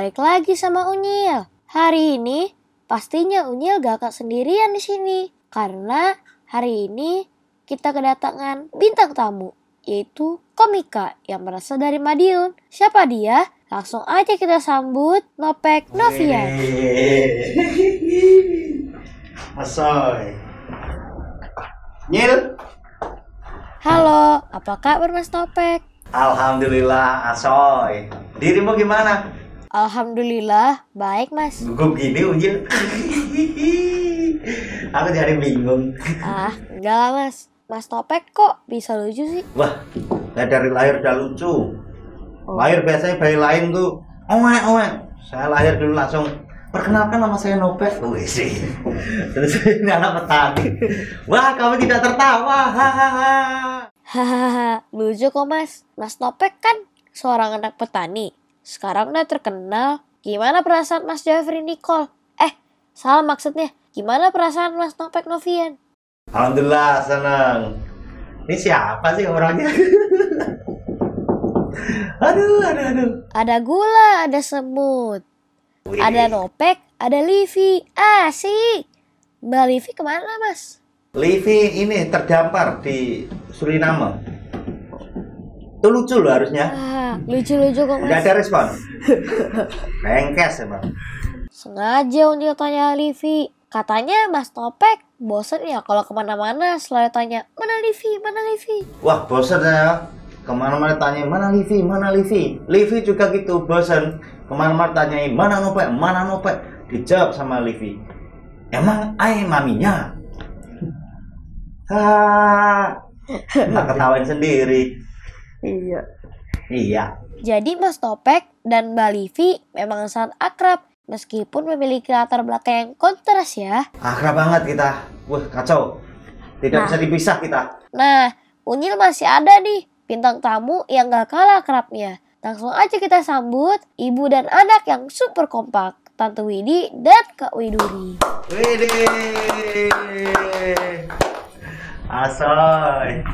balik lagi sama Unyil. Hari ini pastinya Unyil gak akan sendirian di sini karena hari ini kita kedatangan bintang tamu yaitu Komika yang berasal dari Madiun. Siapa dia? Langsung aja kita sambut Nopek Novian. Asoy. Nyil. Halo, apa kabar Mas Nopek? Alhamdulillah, Asoy. Dirimu gimana? Alhamdulillah, baik mas. Gue gini gitu, Ujil. Aku jadi bingung. Ah, enggak lah mas. Mas Topek kok bisa lucu sih? Wah, saya nah, dari lahir udah lucu. Oh. Lahir biasanya bayi lain tuh, Oh oh owe. Saya lahir dulu langsung perkenalkan nama saya Nopet Oh, sih terus ini anak petani wah kamu tidak tertawa hahaha hahaha lucu kok mas mas Nopet kan seorang anak petani sekarang udah terkenal. Gimana perasaan Mas Jeffrey Nicole? Eh, salah maksudnya. Gimana perasaan Mas Nopek Novian? Alhamdulillah, senang. Ini siapa sih orangnya? aduh, aduh, aduh. Ada gula, ada semut. Wih. Ada Nopek, ada Livi. Ah, sih Mbak Livi kemana, Mas? Livi ini terdampar di Suriname itu lucu loh harusnya ah, lucu-lucu kok nggak ada respon bengkes emang sengaja untuk tanya Livi katanya Mas Topek bosen ya kalau kemana-mana selalu tanya mana Livi mana Livi wah bosen ya kemana-mana tanya mana Livi mana Livi Livi juga gitu bosen kemana-mana tanyain mana Nopek mana Nopek dijawab sama Livi emang ay maminya ah ketawain sendiri Iya. Iya. Jadi Mas Topek dan Mbak Livi memang sangat akrab meskipun memiliki latar belakang yang kontras ya. Akrab banget kita. Wah, kacau. Tidak nah, bisa dipisah kita. Nah, Unyil masih ada nih bintang tamu yang gak kalah akrabnya. Langsung aja kita sambut ibu dan anak yang super kompak. Tante Widi dan Kak Widuri. Widi. Asoy.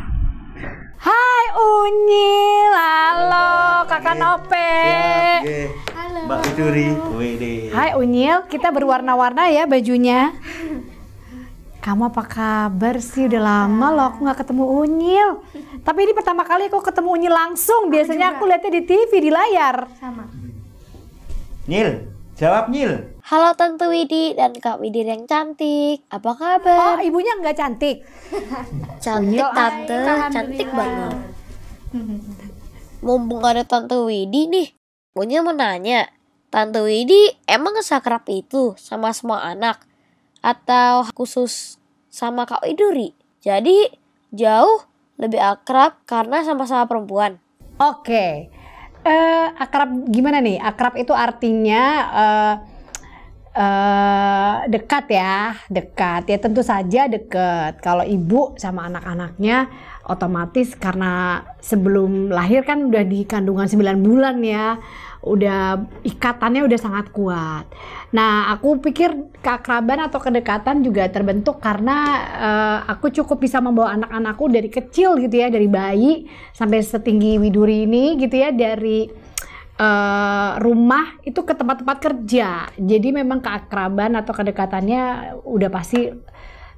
Hai Unyil, halo Kakak Nope. Halo. Mbak Fituri, Hai Unyil, kita berwarna-warna ya bajunya. Kamu apa kabar sih? Udah lama loh aku nggak ketemu Unyil. Tapi ini pertama kali aku ketemu Unyil langsung. Biasanya aku, aku lihatnya di TV, di layar. Sama. Nyil, jawab Nyil. Halo Tante Widi dan Kak Widir yang cantik. Apa kabar? Oh, ibunya nggak cantik. cantik Yo, Tante, cantik banget. Mumpung ada Tante Widi nih, punya mau nanya. Tante Widi emang sakrap itu sama semua anak? Atau khusus sama Kak Widuri? Jadi jauh lebih akrab karena sama-sama perempuan. Oke. Okay. Uh, eh, akrab gimana nih? Akrab itu artinya uh, uh, dekat ya, dekat. Ya tentu saja dekat. Kalau ibu sama anak-anaknya otomatis karena sebelum lahir kan udah di kandungan 9 bulan ya. Udah ikatannya udah sangat kuat. Nah, aku pikir keakraban atau kedekatan juga terbentuk karena uh, aku cukup bisa membawa anak-anakku dari kecil gitu ya, dari bayi sampai setinggi widuri ini gitu ya dari Eh, rumah itu ke tempat-tempat kerja. Jadi memang keakraban atau kedekatannya udah pasti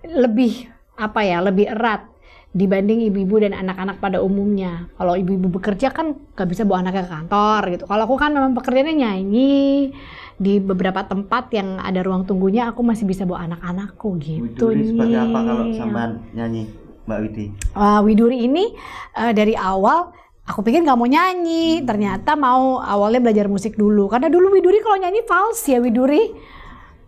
lebih apa ya, lebih erat dibanding ibu-ibu dan anak-anak pada umumnya. Kalau ibu-ibu bekerja kan gak bisa bawa anaknya ke kantor gitu. Kalau aku kan memang pekerjaannya nyanyi di beberapa tempat yang ada ruang tunggunya aku masih bisa bawa anak-anakku gitu. Widuri seperti apa kalau sampean nyanyi Mbak Widi? Uh, Widuri ini uh, dari awal aku pikir nggak mau nyanyi hmm. ternyata mau awalnya belajar musik dulu karena dulu Widuri kalau nyanyi fals ya Widuri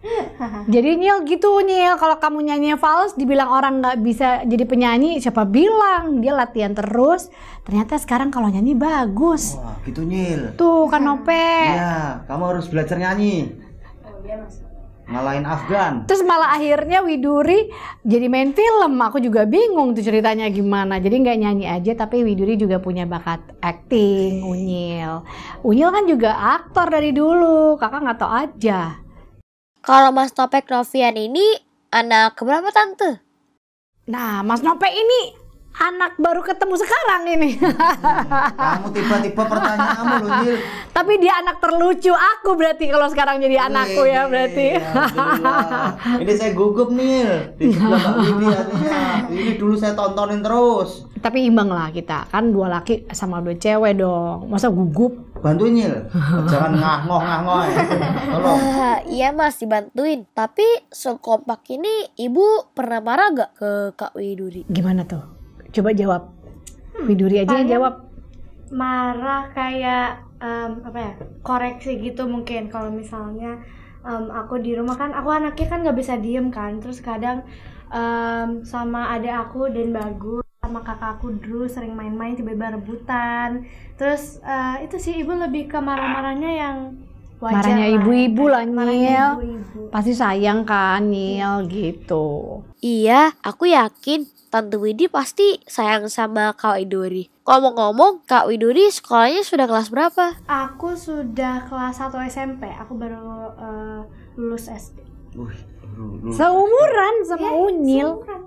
jadi Nil gitu Nil kalau kamu nyanyi fals dibilang orang nggak bisa jadi penyanyi siapa bilang dia latihan terus ternyata sekarang kalau nyanyi bagus wah gitu Nil tuh kan Ope ya kamu harus belajar nyanyi oh, dia masuk ngalahin Afgan. Terus malah akhirnya Widuri jadi main film. Aku juga bingung tuh ceritanya gimana. Jadi nggak nyanyi aja tapi Widuri juga punya bakat acting, Unyil. Unyil kan juga aktor dari dulu. Kakak nggak tau aja. Kalau Mas Topek Novian ini anak keberapa tante? Nah, Mas Nope ini anak baru ketemu sekarang ini. Kamu tiba-tiba pertanyaanmu loh, Nil. Tapi dia anak terlucu aku berarti kalau sekarang jadi anakku ya berarti. ini saya gugup, Nil. Di Ini dulu saya tontonin terus. Tapi imbang lah kita. Kan dua laki sama dua cewek dong. Masa gugup? Bantuin, Nil. Jangan ngah-ngoh-ngah-ngoh. Tolong. Eh, iya, Mas, dibantuin. Tapi sekompak ini ibu pernah marah gak ke Kak Widuri? Gimana tuh? Coba jawab. Hmm, Widuri aja yang jawab. Marah kayak um, apa ya? Koreksi gitu mungkin kalau misalnya um, aku di rumah kan aku anaknya kan nggak bisa diem kan. Terus kadang um, sama ada aku dan bagus sama kakakku dulu sering main-main tiba-tiba rebutan terus uh, itu sih ibu lebih ke marah-marahnya yang Wajar marahnya ibu-ibu lah Nil pasti sayang kan Nil gitu iya aku yakin Tante Widi pasti sayang sama Kak Widuri. Ngomong-ngomong, Kak Widuri sekolahnya sudah kelas berapa? Aku sudah kelas 1 SMP. Aku baru uh, lulus SD. lulus. Seumuran sama ya, Unyil. Seumuran.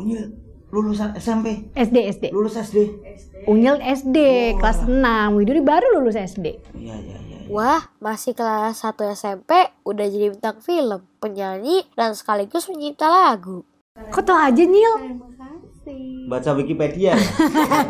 Unyil lulusan SMP? SD, SD. Lulus SD. SD. Unyil SD, oh. kelas 6. Widuri baru lulus SD. Iya, iya, iya. Wah, masih kelas 1 SMP udah jadi bintang film, penyanyi, dan sekaligus mencipta lagu. Kok tau aja, Nil? Baca Wikipedia. Ya?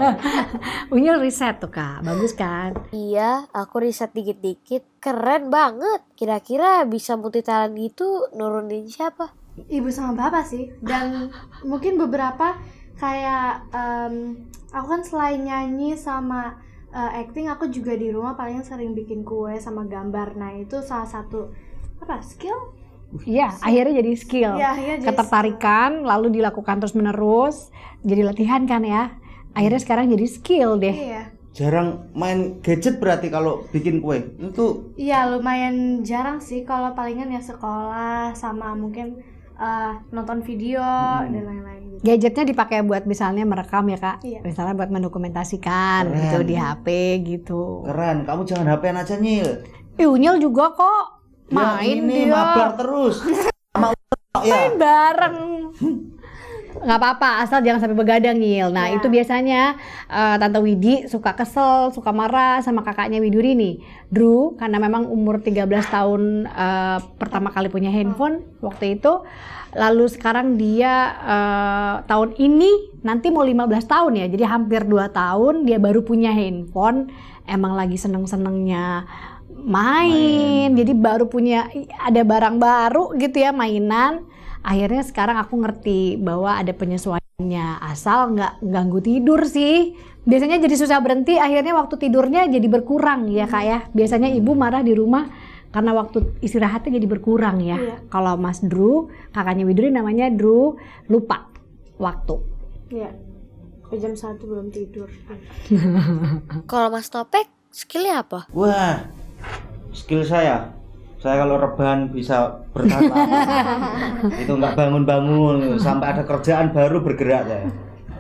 Unyil riset tuh, Kak. Bagus kan? Iya, aku riset dikit-dikit. Keren banget. Kira-kira bisa multi talent gitu nurunin siapa? Ibu sama bapak sih. Dan mungkin beberapa kayak um, aku kan selain nyanyi sama uh, acting aku juga di rumah paling sering bikin kue sama gambar nah itu salah satu apa skill Iya, akhirnya jadi skill, ya, akhirnya ketertarikan, skill. lalu dilakukan terus menerus, jadi latihan kan ya. Akhirnya hmm. sekarang jadi skill deh. Iya. Jarang main gadget berarti kalau bikin kue itu? Iya lumayan jarang sih, kalau palingan ya sekolah sama mungkin uh, nonton video hmm. dan lain-lain gitu. Gadgetnya dipakai buat misalnya merekam ya kak, iya. misalnya buat mendokumentasikan Keren. gitu di HP gitu. Keren, kamu jangan hp aja nyil. Ih, nyil juga kok ya, main ya, ini dia. mabar terus. Sama ya. Main bareng. Hmm nggak apa-apa asal jangan sampai begadang nyil nah ya. itu biasanya uh, tante Widi suka kesel suka marah sama kakaknya Widuri nih Drew karena memang umur 13 tahun uh, pertama kali punya handphone waktu itu lalu sekarang dia uh, tahun ini nanti mau 15 tahun ya jadi hampir 2 tahun dia baru punya handphone emang lagi seneng-senengnya main. main jadi baru punya ada barang baru gitu ya mainan akhirnya sekarang aku ngerti bahwa ada penyesuaiannya asal nggak ganggu tidur sih biasanya jadi susah berhenti akhirnya waktu tidurnya jadi berkurang ya kak ya biasanya ibu marah di rumah karena waktu istirahatnya jadi berkurang ya. Iya. Kalau Mas Drew, kakaknya Widuri namanya Drew, lupa waktu. Iya. Jam satu belum tidur. Kalau Mas Topek, skillnya apa? Wah, skill saya saya kalau rebahan bisa bertahan itu nggak bangun-bangun sampai ada kerjaan baru bergerak ya.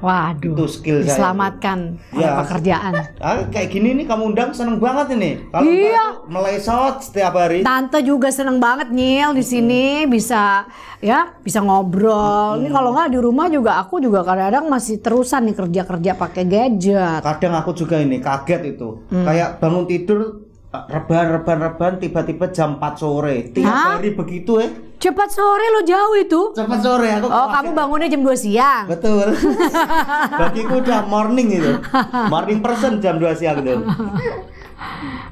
Waduh, itu skill diselamatkan saya. ya. pekerjaan. Ah, kayak gini nih kamu undang seneng banget ini. Kalau iya. melesot setiap hari. Tante juga seneng banget nyil di sini hmm. bisa ya bisa ngobrol. Hmm. Ini kalau nggak di rumah juga aku juga kadang-kadang masih terusan nih kerja kerja pakai gadget. Kadang aku juga ini kaget itu. Hmm. Kayak bangun tidur reban reban reban tiba-tiba jam 4 sore tiap Hah? hari begitu eh cepat sore lo jauh itu cepat sore aku oh kamu bangunnya jam 2 siang betul bagiku udah morning itu morning person jam 2 siang itu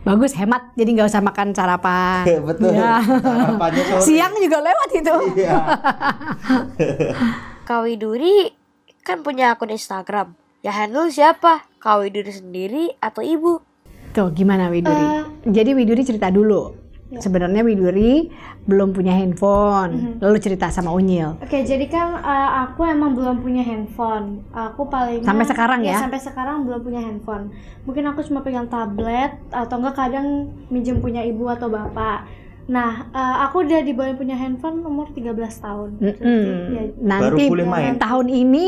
bagus hemat jadi nggak usah makan sarapan betul ya. sarapannya sore. siang juga lewat itu iya. Duri kan punya akun Instagram ya handle siapa Kawi Duri sendiri atau ibu Tuh, gimana Widuri? Uh, Jadi Widuri cerita dulu. Ya. Sebenarnya Widuri belum punya handphone, mm -hmm. lalu cerita sama Unyil. Oke, jadi kan uh, aku emang belum punya handphone. Aku paling sampai sekarang ya, ya? Sampai sekarang belum punya handphone. Mungkin aku cuma pegang tablet atau enggak kadang minjem punya ibu atau bapak. Nah, uh, aku udah diboleh punya handphone umur 13 tahun. Mm -hmm. jadi, ya, Nanti boleh main. tahun ini,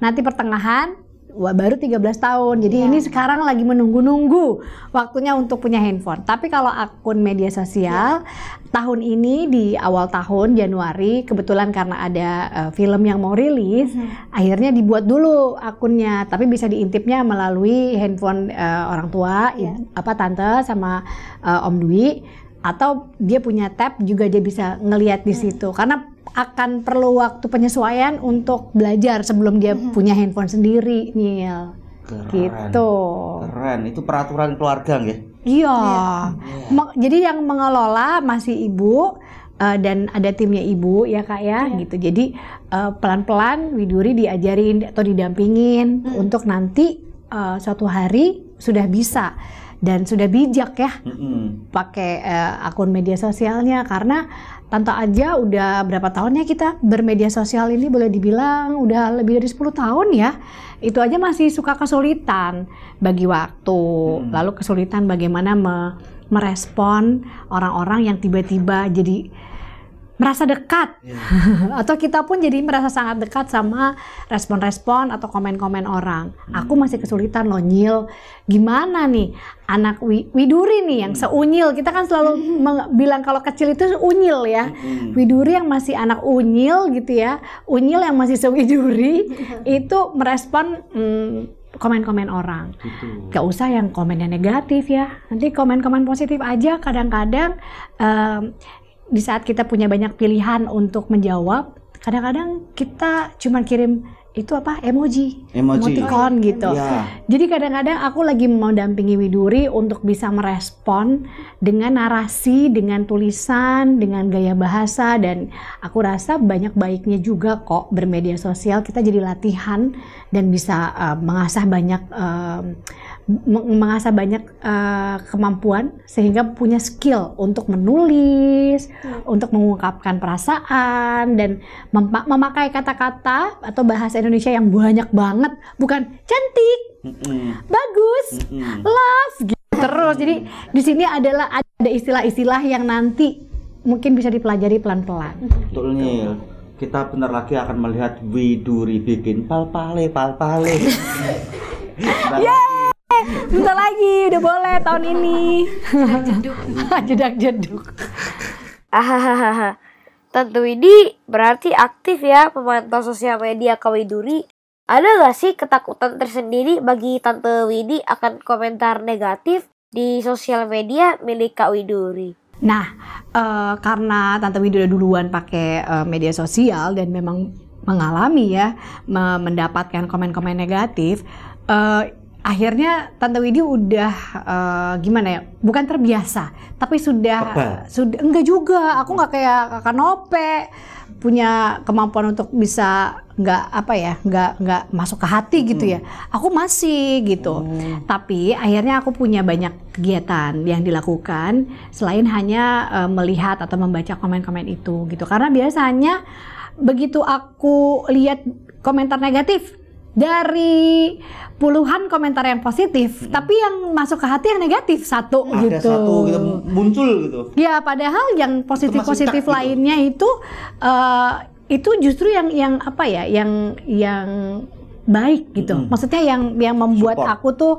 nanti pertengahan baru 13 tahun. Jadi yeah. ini sekarang lagi menunggu-nunggu waktunya untuk punya handphone. Tapi kalau akun media sosial yeah. tahun ini di awal tahun Januari kebetulan karena ada uh, film yang mau rilis, mm -hmm. akhirnya dibuat dulu akunnya. Tapi bisa diintipnya melalui handphone uh, orang tua, yeah. apa tante sama uh, Om Dwi atau dia punya tab juga dia bisa ngelihat di mhm. situ. -hmm. Karena akan perlu waktu penyesuaian untuk belajar sebelum dia hmm. punya handphone sendiri, Niel. Keren. Gitu. Keren. Itu peraturan keluarga nggih? Iya. Ya. Jadi yang mengelola masih ibu uh, dan ada timnya ibu ya kak ya ya. gitu jadi uh, pelan-pelan Widuri diajarin atau didampingin hmm. untuk nanti uh, suatu hari sudah bisa dan sudah bijak ya mm-hmm. pakai uh, akun media sosialnya karena tante aja udah berapa tahunnya kita bermedia sosial ini boleh dibilang udah lebih dari 10 tahun ya itu aja masih suka kesulitan bagi waktu mm. lalu kesulitan bagaimana me- merespon orang-orang yang tiba-tiba jadi merasa dekat yeah. atau kita pun jadi merasa sangat dekat sama respon-respon atau komen-komen orang. Hmm. Aku masih kesulitan loh Nyil. Gimana nih anak wi Widuri nih yang hmm. seunyil. Kita kan selalu hmm. bilang kalau kecil itu unyil ya. Hmm. Widuri yang masih anak unyil gitu ya. Unyil yang masih sewiduri itu merespon hmm, komen-komen orang. Gitu. Gak usah yang komennya negatif ya. Nanti komen-komen positif aja. Kadang-kadang um, di saat kita punya banyak pilihan untuk menjawab, kadang-kadang kita cuma kirim itu apa emoji, emoji. emoticon oh, gitu. Yeah. Jadi kadang-kadang aku lagi mau dampingi Widuri untuk bisa merespon dengan narasi, dengan tulisan, dengan gaya bahasa dan aku rasa banyak baiknya juga kok bermedia sosial kita jadi latihan dan bisa uh, mengasah banyak uh, mengasah banyak uh, kemampuan sehingga punya skill untuk menulis, hmm. untuk mengungkapkan perasaan dan mem memakai kata-kata atau bahasa Indonesia yang banyak banget, bukan cantik, mm bagus, mm love gitu terus. Jadi di sini adalah ada istilah-istilah yang nanti mungkin bisa dipelajari pelan-pelan. Betul nih. kita benar lagi akan melihat Widuri bikin pal-pale, pal-pale. Yeay! Bentar lagi, udah boleh tahun ini. Jedak jeduk. Ahahaha. Tentu ini berarti aktif ya pemantau sosial media Kak Widuri. Ada gak sih ketakutan tersendiri bagi Tante Widi akan komentar negatif di sosial media milik Kak Widuri? Nah, uh, karena Tante udah duluan pakai uh, media sosial dan memang mengalami ya mendapatkan komen-komen negatif, uh, akhirnya Tante Widi udah uh, gimana ya bukan terbiasa tapi sudah sudah enggak juga aku nggak kayak kakak Nope punya kemampuan untuk bisa nggak apa ya nggak nggak masuk ke hati gitu ya hmm. aku masih gitu hmm. tapi akhirnya aku punya banyak kegiatan yang dilakukan selain hanya uh, melihat atau membaca komen-komen itu gitu karena biasanya begitu aku lihat komentar negatif dari puluhan komentar yang positif, hmm. tapi yang masuk ke hati yang negatif satu Ada gitu. satu gitu, muncul gitu. Ya, padahal yang positif-positif positif gitu. lainnya itu uh, itu justru yang yang apa ya, yang yang baik gitu. Hmm. Maksudnya yang yang membuat Support. aku tuh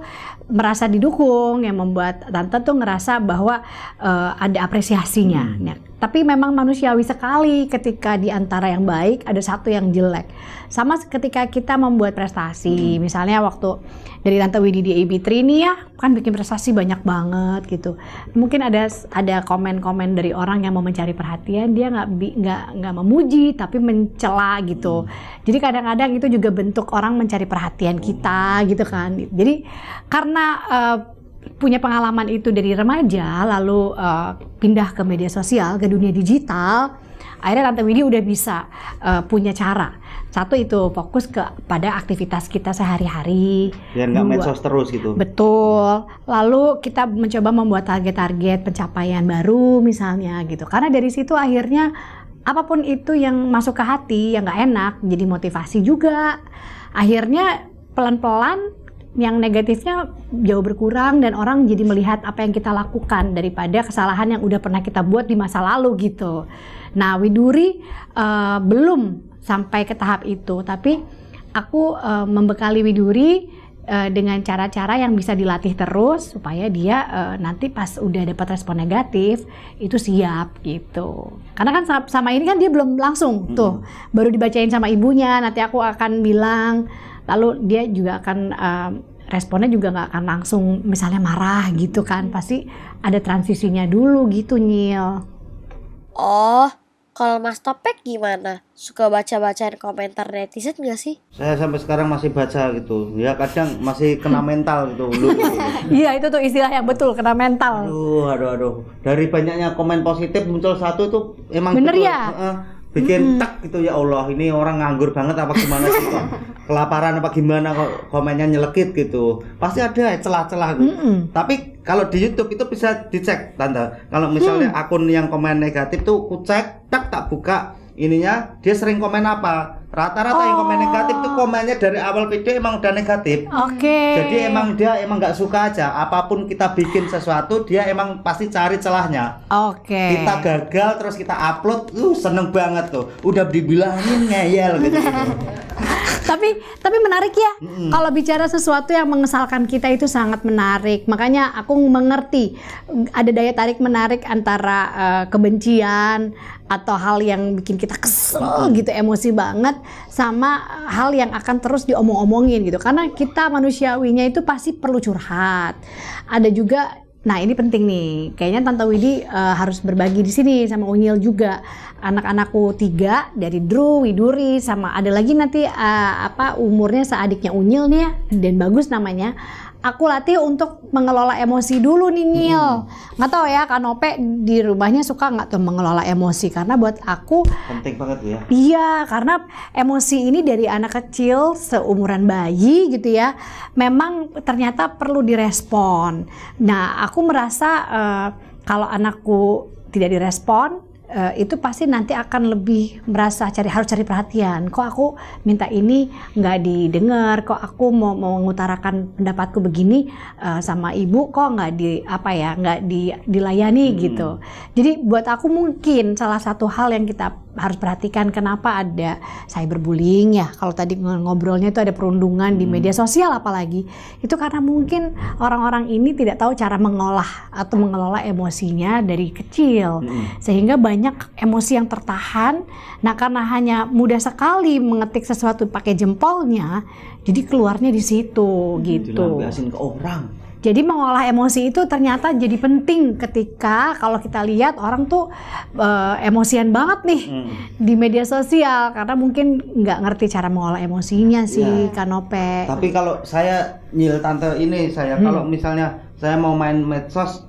merasa didukung, yang membuat tante tuh ngerasa bahwa uh, ada apresiasinya. Hmm. Ya. Tapi memang manusiawi sekali ketika di antara yang baik ada satu yang jelek. Sama ketika kita membuat prestasi, hmm. misalnya waktu dari tante Widi di AB ini ya, kan bikin prestasi banyak banget gitu. Mungkin ada ada komen-komen dari orang yang mau mencari perhatian, dia nggak nggak nggak memuji tapi mencela gitu. Hmm. Jadi kadang-kadang itu juga bentuk orang mencari perhatian kita gitu kan. Jadi karena karena uh, eh, punya pengalaman itu dari remaja lalu uh, pindah ke media sosial ke dunia digital akhirnya Tante Widi udah bisa uh, punya cara satu itu fokus ke pada aktivitas kita sehari-hari biar nggak medsos terus gitu betul lalu kita mencoba membuat target-target pencapaian baru misalnya gitu karena dari situ akhirnya apapun itu yang masuk ke hati yang nggak enak jadi motivasi juga akhirnya pelan-pelan yang negatifnya jauh berkurang dan orang jadi melihat apa yang kita lakukan daripada kesalahan yang udah pernah kita buat di masa lalu gitu. Nah, Widuri uh, belum sampai ke tahap itu, tapi aku uh, membekali Widuri uh, dengan cara-cara yang bisa dilatih terus supaya dia uh, nanti pas udah dapat respon negatif itu siap gitu. Karena kan sama, ini kan dia belum langsung tuh baru dibacain sama ibunya. Nanti aku akan bilang lalu dia juga akan um, responnya juga nggak akan langsung misalnya marah gitu kan pasti ada transisinya dulu gitu nyil oh kalau Mas Topek gimana? Suka baca-bacain komentar netizen gak sih? Saya sampai sekarang masih baca gitu. Ya kadang masih kena mental gitu, gitu. Iya itu tuh istilah yang betul, kena mental. Aduh, aduh, aduh. Dari banyaknya komen positif muncul satu itu emang Bener betul, ya? Uh, bikin mm -hmm. tak gitu ya Allah ini orang nganggur banget apa gimana sih kok kelaparan apa gimana kok komennya nyelekit gitu pasti ada celah-celah gitu. mm -hmm. tapi kalau di YouTube itu bisa dicek tanda kalau misalnya mm. akun yang komen negatif tuh ku cek tak tak buka ininya dia sering komen apa Rata-rata oh. yang komen negatif itu komennya dari awal video emang udah negatif. Oke. Okay. Jadi emang dia emang nggak suka aja. Apapun kita bikin sesuatu, dia emang pasti cari celahnya. Oke. Okay. Kita gagal terus kita upload, lu uh, seneng banget tuh. Udah dibilangin ngeyel gitu. -gitu tapi tapi menarik ya. Mm. Kalau bicara sesuatu yang mengesalkan kita itu sangat menarik. Makanya aku mengerti ada daya tarik menarik antara uh, kebencian atau hal yang bikin kita kesel gitu, emosi banget sama hal yang akan terus diomong-omongin gitu. Karena kita manusiawinya itu pasti perlu curhat. Ada juga Nah ini penting nih, kayaknya Tante Widi uh, harus berbagi di sini sama Unyil juga. Anak-anakku tiga dari Drew, Widuri, sama ada lagi nanti uh, apa umurnya seadiknya Unyil nih ya, dan bagus namanya aku latih untuk mengelola emosi dulu nih Nil. Hmm. Nggak tahu ya Kanope di rumahnya suka nggak tuh mengelola emosi karena buat aku penting banget ya. Iya, karena emosi ini dari anak kecil seumuran bayi gitu ya, memang ternyata perlu direspon. Nah, aku merasa uh, kalau anakku tidak direspon, uh, itu pasti nanti akan lebih merasa cari harus cari perhatian. Kok aku minta ini nggak didengar, kok aku mau, mau mengutarakan pendapatku begini uh, sama ibu kok nggak di apa ya nggak di, dilayani hmm. gitu. Jadi buat aku mungkin salah satu hal yang kita harus perhatikan kenapa ada cyberbullying ya. Kalau tadi ngobrolnya itu ada perundungan hmm. di media sosial apalagi. Itu karena mungkin orang-orang ini tidak tahu cara mengolah atau mengelola emosinya dari kecil. Hmm. Sehingga banyak banyak emosi yang tertahan. Nah, karena hanya mudah sekali mengetik sesuatu pakai jempolnya, jadi keluarnya di situ hmm, gitu. ke orang. Jadi mengolah emosi itu ternyata jadi penting ketika kalau kita lihat orang tuh uh, emosian banget nih hmm. di media sosial karena mungkin nggak ngerti cara mengolah emosinya sih ya. Kanope. Tapi kalau saya nyil tante ini saya hmm. kalau misalnya saya mau main medsos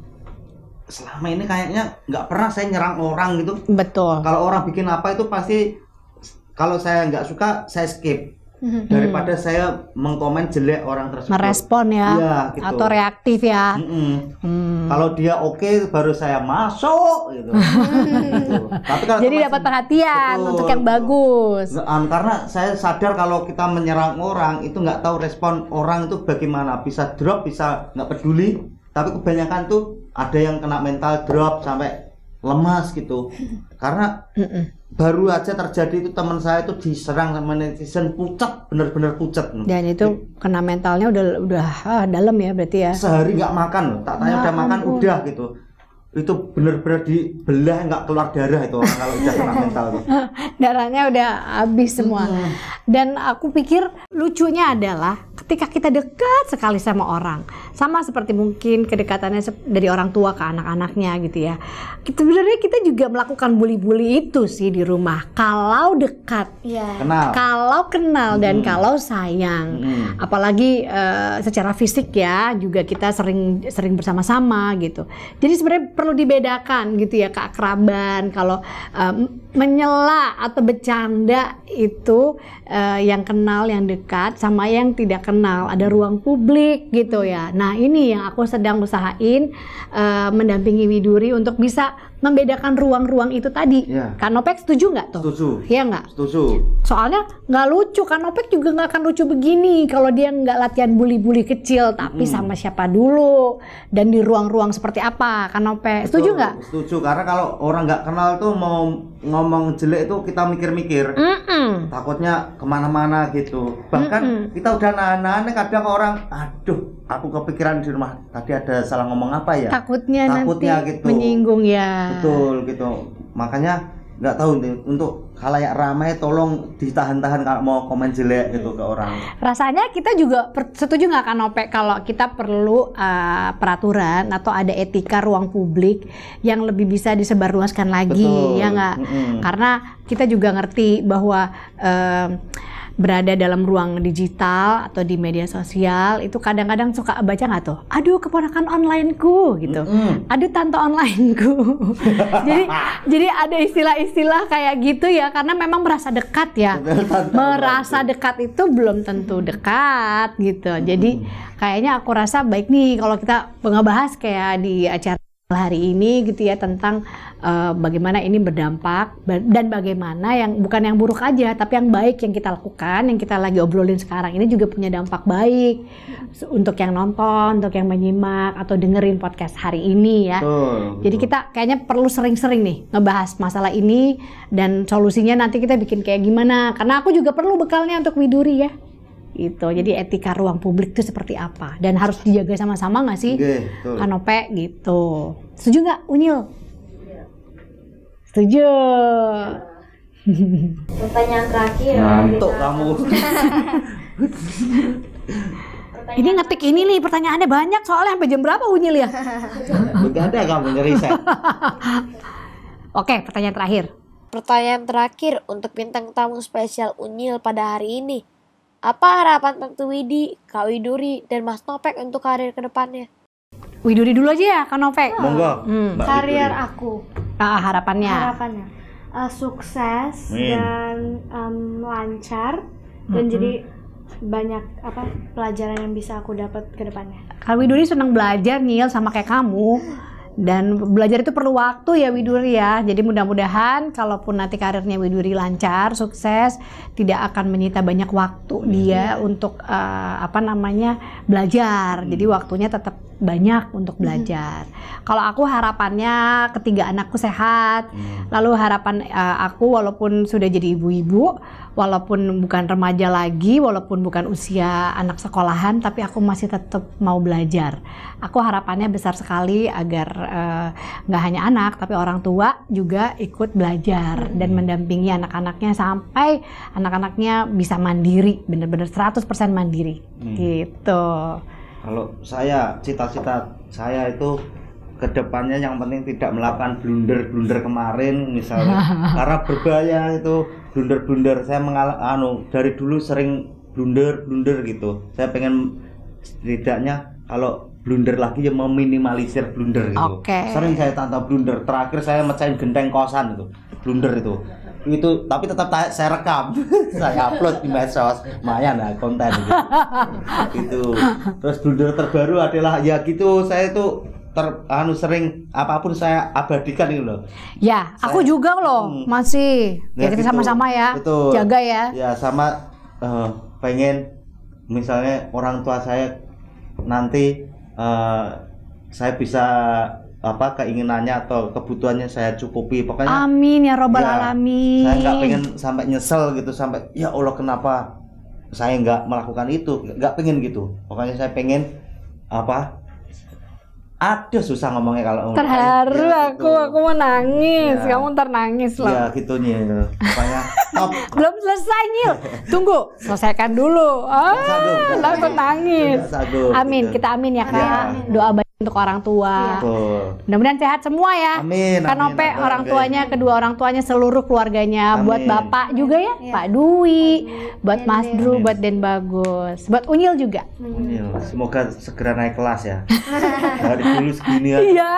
selama ini kayaknya nggak pernah saya nyerang orang gitu. Betul. Kalau orang bikin apa itu pasti kalau saya nggak suka saya skip daripada hmm daripada saya mengkomen jelek orang tersebut. Merespon ya, ya gitu. atau reaktif ya. Mhm. hmm Kalau dia oke okay, baru saya masuk gitu. gitu. Tapi kalau Jadi dapat perhatian betul, untuk yang bagus. Nah, karena saya sadar kalau kita menyerang orang itu nggak tahu respon orang itu bagaimana bisa drop bisa nggak peduli. Tapi kebanyakan tuh ada yang kena mental drop sampai lemas gitu karena baru aja terjadi itu teman saya itu diserang sama netizen pucat bener-bener pucat dan itu kena mentalnya udah udah ah, dalam ya berarti ya sehari nggak makan tak tanya ya udah makan udah gitu itu benar-benar dibelah nggak keluar darah itu kalau udah kena mental tuh. Darahnya udah habis semua. Hmm. Dan aku pikir lucunya adalah ketika kita dekat sekali sama orang, sama seperti mungkin kedekatannya dari orang tua ke anak-anaknya gitu ya. Kita sebenarnya kita juga melakukan bully-bully itu sih di rumah. Kalau dekat, yeah. kenal. kalau kenal hmm. dan kalau sayang, hmm. apalagi uh, secara fisik ya juga kita sering sering bersama-sama gitu. Jadi sebenarnya perlu dibedakan gitu ya keakraban kalau um, menyela atau bercanda itu uh, yang kenal yang dekat sama yang tidak kenal ada hmm. ruang publik gitu ya hmm. nah ini yang aku sedang usahain uh, mendampingi Widuri untuk bisa membedakan ruang-ruang itu tadi ya. Kanopek setuju nggak tuh setuju ya nggak setuju soalnya nggak lucu Kanopek juga nggak akan lucu begini kalau dia nggak latihan bully-bully kecil tapi hmm. sama siapa dulu dan di ruang-ruang seperti apa Kanopek setuju nggak setuju karena kalau orang nggak kenal tuh mau ngomong jelek itu kita mikir-mikir takutnya kemana-mana gitu bahkan mm -mm. kita udah nahan-nahan kadang orang aduh aku kepikiran di rumah tadi ada salah ngomong apa ya takutnya, takutnya nanti gitu menyinggung ya betul gitu makanya nggak tahu nih untuk ya ramai tolong ditahan-tahan kalau mau komen jelek gitu ke orang. Rasanya kita juga setuju nggak kan Ope kalau kita perlu uh, peraturan atau ada etika ruang publik yang lebih bisa disebarluaskan lagi Betul. ya nggak? Mm -hmm. Karena kita juga ngerti bahwa uh, berada dalam ruang digital atau di media sosial itu kadang-kadang suka baca nggak tuh aduh keponakan onlineku gitu mm-hmm. aduh tante onlineku jadi jadi ada istilah-istilah kayak gitu ya karena memang merasa dekat ya merasa dekat itu belum tentu dekat gitu jadi kayaknya aku rasa baik nih kalau kita ngebahas kayak di acara hari ini gitu ya tentang uh, bagaimana ini berdampak dan bagaimana yang bukan yang buruk aja tapi yang baik yang kita lakukan yang kita lagi obrolin sekarang ini juga punya dampak baik untuk yang nonton untuk yang menyimak atau dengerin podcast hari ini ya oh, jadi kita kayaknya perlu sering-sering nih ngebahas masalah ini dan solusinya nanti kita bikin kayak gimana karena aku juga perlu bekalnya untuk Widuri ya gitu. Jadi etika ruang publik itu seperti apa dan harus dijaga sama-sama nggak sih? Okay, Kanope gitu. Setuju nggak Unyil? Setuju. Pertanyaan terakhir. untuk kamu. Ini ngetik ini nih pertanyaannya banyak soalnya sampai jam berapa Unyil ya? ada kamu ngeriset. Oke, pertanyaan terakhir. Pertanyaan terakhir untuk bintang tamu spesial Unyil pada hari ini. Apa harapan Tante Widi, Kak Widuri, dan Mas Nopek untuk karir kedepannya? Widuri dulu aja ya, Kak Nopek. Ah. Monggo. Hmm. Karir aku. Ah, ah, harapannya. Harapannya uh, sukses Min. dan um, lancar mm-hmm. dan jadi banyak apa pelajaran yang bisa aku dapat kedepannya. Kak Widuri senang belajar Niel sama kayak kamu dan belajar itu perlu waktu ya Widuri ya. Jadi mudah-mudahan kalaupun nanti karirnya Widuri lancar, sukses, tidak akan menyita banyak waktu hmm. dia iya. untuk uh, apa namanya belajar. Jadi hmm. waktunya tetap banyak untuk mm-hmm. belajar. Hmm. Kalau aku harapannya ketiga anakku sehat, hmm. lalu harapan uh, aku walaupun sudah jadi ibu-ibu, walaupun bukan remaja lagi, walaupun bukan usia anak sekolahan, tapi aku masih tetap mau belajar. Aku harapannya besar sekali agar eh, nggak uh, hanya anak, tapi orang tua juga ikut belajar hmm. dan mendampingi anak-anaknya sampai anak-anaknya bisa mandiri, bener-bener 100% mandiri. Hmm. Gitu kalau saya cita-cita saya itu kedepannya yang penting tidak melakukan blunder-blunder kemarin misalnya karena berbahaya itu blunder-blunder saya mengal anu dari dulu sering blunder-blunder gitu saya pengen setidaknya kalau blunder lagi yang meminimalisir blunder gitu okay. sering saya tantang blunder terakhir saya mecahin genteng kosan itu blunder itu itu tapi tetap saya rekam saya upload di medsos lumayan lah konten gitu. gitu terus blunder terbaru adalah ya gitu saya itu ter anu sering apapun saya abadikan gitu loh ya saya, aku juga loh hmm, masih ya, ya kita gitu. sama-sama gitu. ya betul. jaga ya ya sama uh, pengen misalnya orang tua saya nanti uh, saya bisa apa keinginannya atau kebutuhannya saya cukupi pokoknya amin ya robbal ya, alamin saya nggak pengen sampai nyesel gitu sampai ya allah kenapa saya nggak melakukan itu nggak pengen gitu pokoknya saya pengen apa aduh susah ngomongnya kalau terharu ya, aku gitu. aku mau nangis ya. kamu ntar nangis lah ya gitu nih pokoknya top. belum selesai nyil tunggu selesaikan dulu ah langsung nangis amin gitu. kita amin ya kak ya. doa baik untuk orang tua. Iya. Betul. Mudah-mudahan sehat semua ya. Amin. Kan amin, orang tuanya, kedua orang tuanya, seluruh keluarganya, amin. buat Bapak juga ya, ya. Pak Dwi, amin. buat Mas Dru, buat Den Bagus, buat Unyil juga. Hmm. Unyil, semoga segera naik kelas ya. Hari dulu segini ya. Iya.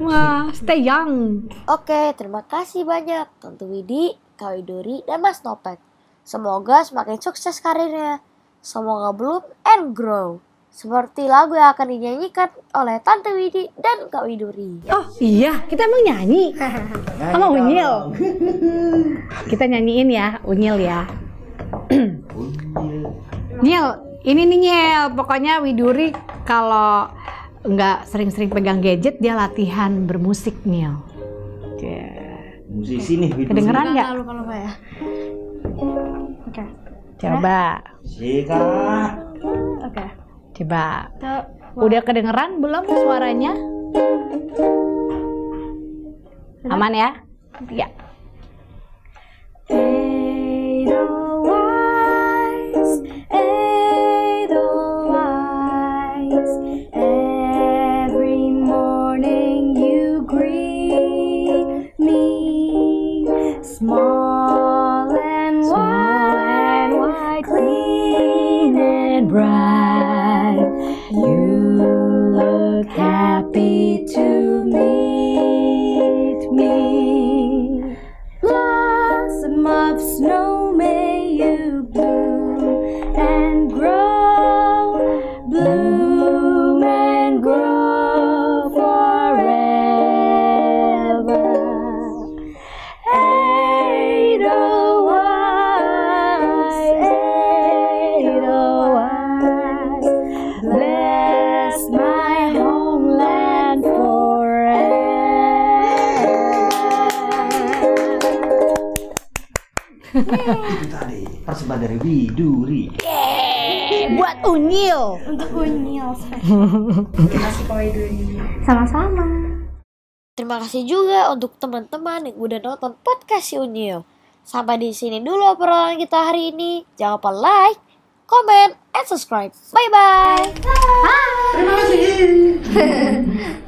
Wah, stay young. Oke, terima kasih banyak Tentu Widi, Kak Widuri, dan Mas Nopet. Semoga semakin sukses karirnya. Semoga belum and grow seperti lagu yang akan dinyanyikan oleh Tante Widi dan Kak Widuri. Oh iya, kita emang nyanyi sama Unyil. kita nyanyiin ya, Unyil ya. Nyil, ini nih Nyil, pokoknya Widuri kalau nggak sering-sering pegang gadget, dia latihan bermusik Nyil. Oke. Musisi nih Widuri. Kedengeran nggak? Lupa, lupa ya. Oke. Okay. Coba. Sika. Iya, Oke. Okay. Coba. Udah kedengeran belum suaranya? Aman ya? Ya. bi Duri. Yeay, buat Unyil. Untuk Unyil. Terima kasih Sama-sama. Terima kasih juga untuk teman-teman yang udah nonton podcast si Unyil. Sampai di sini dulu obrolan kita hari ini. Jangan lupa like, comment, and subscribe. Bye-bye. Bye. Terima kasih.